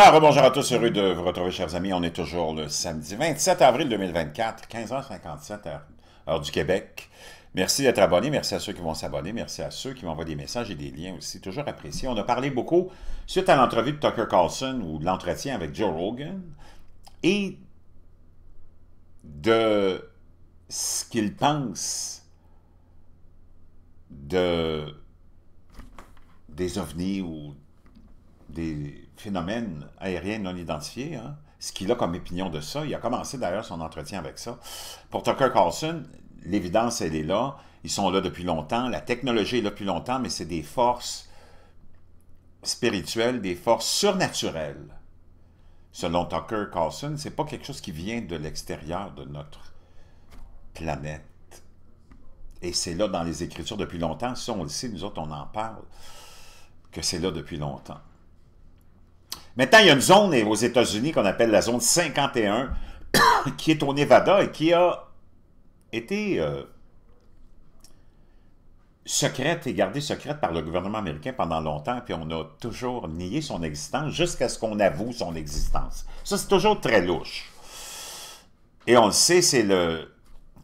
Alors, bonjour à tous, heureux de vous retrouver, chers amis. On est toujours le samedi 27 avril 2024, 15h57, heure, du Québec. Merci d'être abonné, merci à ceux qui vont s'abonner, merci à ceux qui m'envoient des messages et des liens aussi, toujours apprécié. On a parlé beaucoup suite à l'entrevue de Tucker Carlson ou de l'entretien avec Joe Rogan et de ce qu'il pense de des ovnis ou des phénomène aérien non identifié, hein. ce qu'il a comme opinion de ça. Il a commencé d'ailleurs son entretien avec ça. Pour Tucker Carlson, l'évidence, elle est là. Ils sont là depuis longtemps. La technologie est là depuis longtemps, mais c'est des forces spirituelles, des forces surnaturelles. Selon Tucker Carlson, c'est pas quelque chose qui vient de l'extérieur de notre planète. Et c'est là dans les Écritures depuis longtemps. Ça, on le sait, nous autres, on en parle, que c'est là depuis longtemps. Maintenant, il y a une zone aux États-Unis qu'on appelle la zone 51, qui est au Nevada et qui a été euh, secrète et gardée secrète par le gouvernement américain pendant longtemps, puis on a toujours nié son existence jusqu'à ce qu'on avoue son existence. Ça, c'est toujours très louche. Et on le sait, c'est le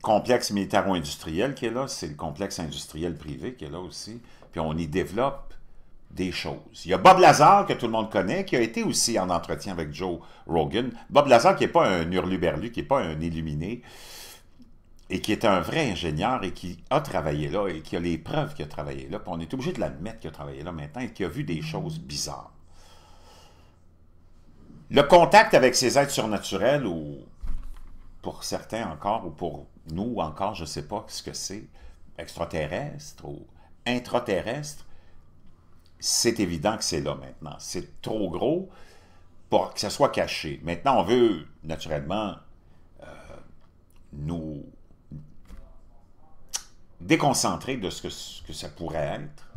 complexe militaro-industriel qui est là, c'est le complexe industriel privé qui est là aussi, puis on y développe des choses. Il y a Bob Lazar, que tout le monde connaît, qui a été aussi en entretien avec Joe Rogan. Bob Lazar, qui n'est pas un hurluberlu, qui n'est pas un illuminé, et qui est un vrai ingénieur et qui a travaillé là, et qui a les preuves qu'il a travaillé là. on est obligé de l'admettre qu'il a travaillé là maintenant et qu'il a vu des choses bizarres. Le contact avec ces êtres surnaturels, ou pour certains encore, ou pour nous encore, je ne sais pas ce que c'est, extraterrestre ou intraterrestre, c'est évident que c'est là maintenant. C'est trop gros pour que ça soit caché. Maintenant, on veut naturellement euh, nous déconcentrer de ce que, ce que ça pourrait être.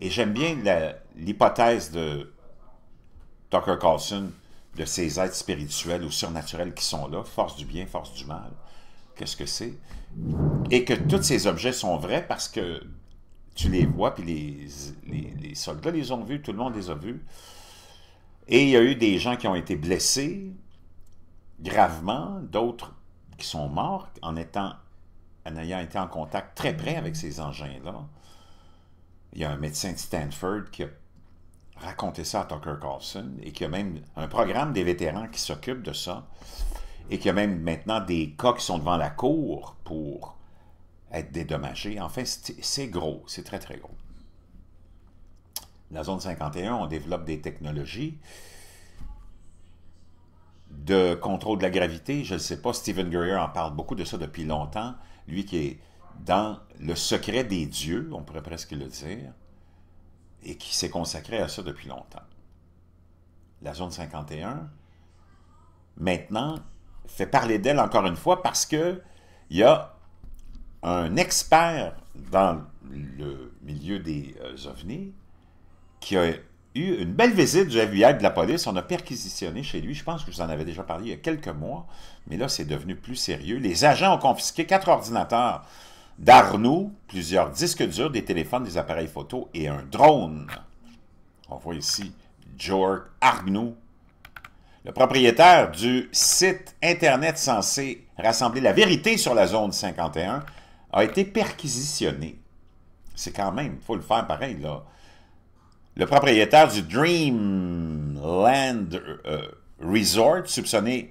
Et j'aime bien l'hypothèse de Tucker Carlson de ces êtres spirituels ou surnaturels qui sont là, force du bien, force du mal. Qu'est-ce que c'est? Et que tous ces objets sont vrais parce que tu les vois, puis les, soldats les ont vus, tout le monde les a vus. Et il y a eu des gens qui ont été blessés gravement, d'autres qui sont morts en, étant, en ayant été en contact très près avec ces engins-là. Il y a un médecin de Stanford qui a raconté ça à Tucker Carlson et qui a même un programme des vétérans qui s'occupe de ça et qui a même maintenant des cas qui sont devant la cour pour être dédommagé. Enfin, c'est gros, c'est très, très gros. La zone 51, on développe des technologies de contrôle de la gravité. Je ne sais pas, Stephen Greer en parle beaucoup de ça depuis longtemps. Lui qui est dans le secret des dieux, on pourrait presque le dire, et qui s'est consacré à ça depuis longtemps. La zone 51, maintenant, fait parler d'elle encore une fois parce que il y a un expert dans le milieu des euh, ovnis qui a eu une belle visite du FBI de la police. On a perquisitionné chez lui. Je pense que je vous en avais déjà parlé il y a quelques mois, mais là, c'est devenu plus sérieux. Les agents ont confisqué quatre ordinateurs d'Arnoux, plusieurs disques durs, des téléphones, des appareils photo et un drone. On voit ici George Arnoux, le propriétaire du site Internet censé rassembler la vérité sur la zone 51 a été perquisitionné. C'est quand même, il faut le faire pareil, là. Le propriétaire du Dreamland euh, Resort soupçonné,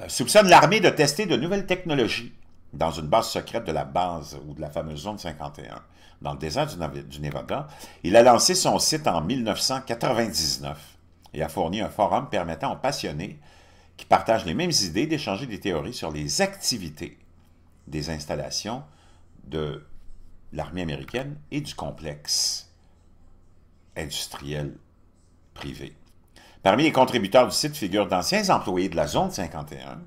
euh, soupçonne l'armée de tester de nouvelles technologies dans une base secrète de la base ou de la fameuse zone 51, dans le désert du, du Nevada. Il a lancé son site en 1999 et a fourni un forum permettant aux passionnés qui partagent les mêmes idées d'échanger des théories sur les activités des installations de l'armée américaine et du complexe industriel privé. Parmi les contributeurs du site figurent d'anciens employés de la zone 51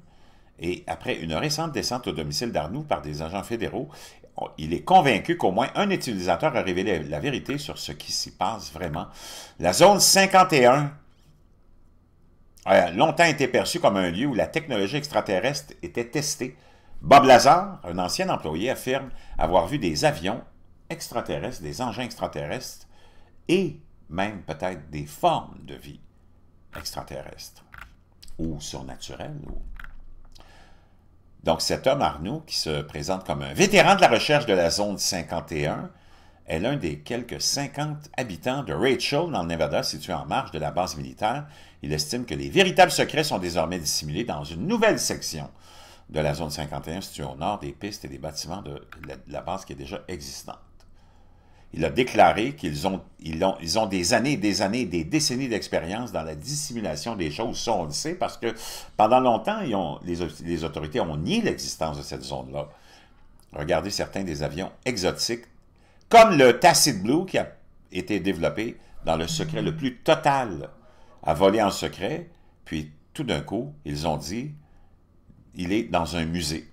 et après une récente descente au domicile d'Arnoux par des agents fédéraux, il est convaincu qu'au moins un utilisateur a révélé la vérité sur ce qui s'y passe vraiment. La zone 51 a longtemps été perçue comme un lieu où la technologie extraterrestre était testée Bob Lazar, un ancien employé, affirme avoir vu des avions extraterrestres, des engins extraterrestres et même peut-être des formes de vie extraterrestres ou surnaturelles. Donc cet homme, Arnaud, qui se présente comme un vétéran de la recherche de la zone 51, est l'un des quelques 50 habitants de Rachel, dans le Nevada, situé en marge de la base militaire. Il estime que les véritables secrets sont désormais dissimulés dans une nouvelle section de la zone 51 située au nord des pistes et des bâtiments de la, base qui est déjà existante. Il a déclaré qu'ils ont, ils ont, ils ont des années des années, des décennies d'expérience dans la dissimulation des choses. Ça, on le sait parce que pendant longtemps, ils ont, les, les autorités ont nié l'existence de cette zone-là. Regardez certains des avions exotiques, comme le Tacit Blue qui a été développé dans le secret le plus total, a volé en secret, puis tout d'un coup, ils ont dit il est dans un musée.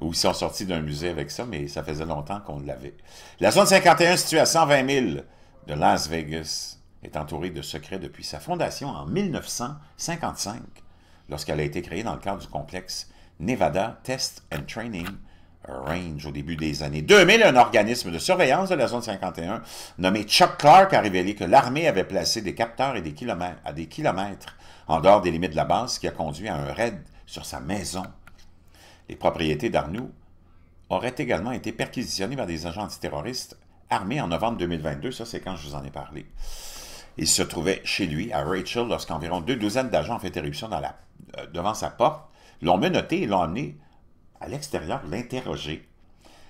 Ou ils sont sortis d'un musée avec ça, mais ça faisait longtemps qu'on l'avait. La zone 51, située à 120 000 de Las Vegas, est entourée de secrets depuis sa fondation en 1955, lorsqu'elle a été créée dans le cadre du complexe Nevada Test and Training Range au début des années 2000, un organisme de surveillance de la zone 51 nommé Chuck Clark a révélé que l'armée avait placé des capteurs et des kilomètres, à des kilomètres en dehors des limites de la base, ce qui a conduit à un raid sur sa maison. Les propriétés d'Arnoux auraient également été perquisitionnées par des agents antiterroristes armés en novembre 2022. Ça, c'est quand je vous en ai parlé. Il se trouvait chez lui, à Rachel, lorsqu'environ deux douzaines d'agents ont fait éruption euh, devant sa porte, l'ont menotté et l'ont amené à l'extérieur, l'interroger.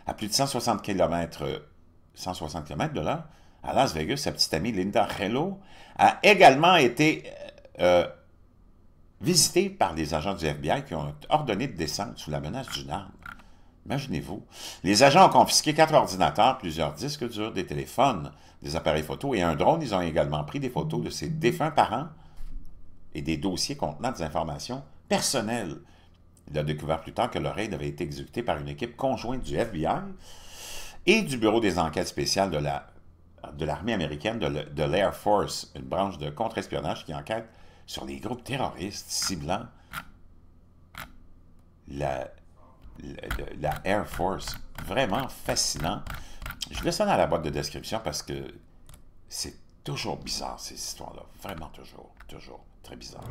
À plus de 160 km, de là, à Las Vegas, sa petite amie Linda Hello a également été euh, euh, visitée par les agents du FBI qui ont ordonné de descendre sous la menace d'une arme. Imaginez-vous. Les agents ont confisqué quatre ordinateurs, plusieurs disques durs, des téléphones, des appareils photo et un drone. Ils ont également pris des photos de ses défunts parents et des dossiers contenant des informations personnelles il a découvert plus tard que l'oreille avait été exécuté par une équipe conjointe du FBI et du Bureau des enquêtes spéciales de l'armée américaine, de l'Air Force, une branche de contre-espionnage qui enquête sur les groupes terroristes ciblant la, la, Air Force. Vraiment fascinant. Je laisse ça dans la boîte de description parce que c'est toujours bizarre, ces histoires-là. Vraiment toujours, toujours très bizarre.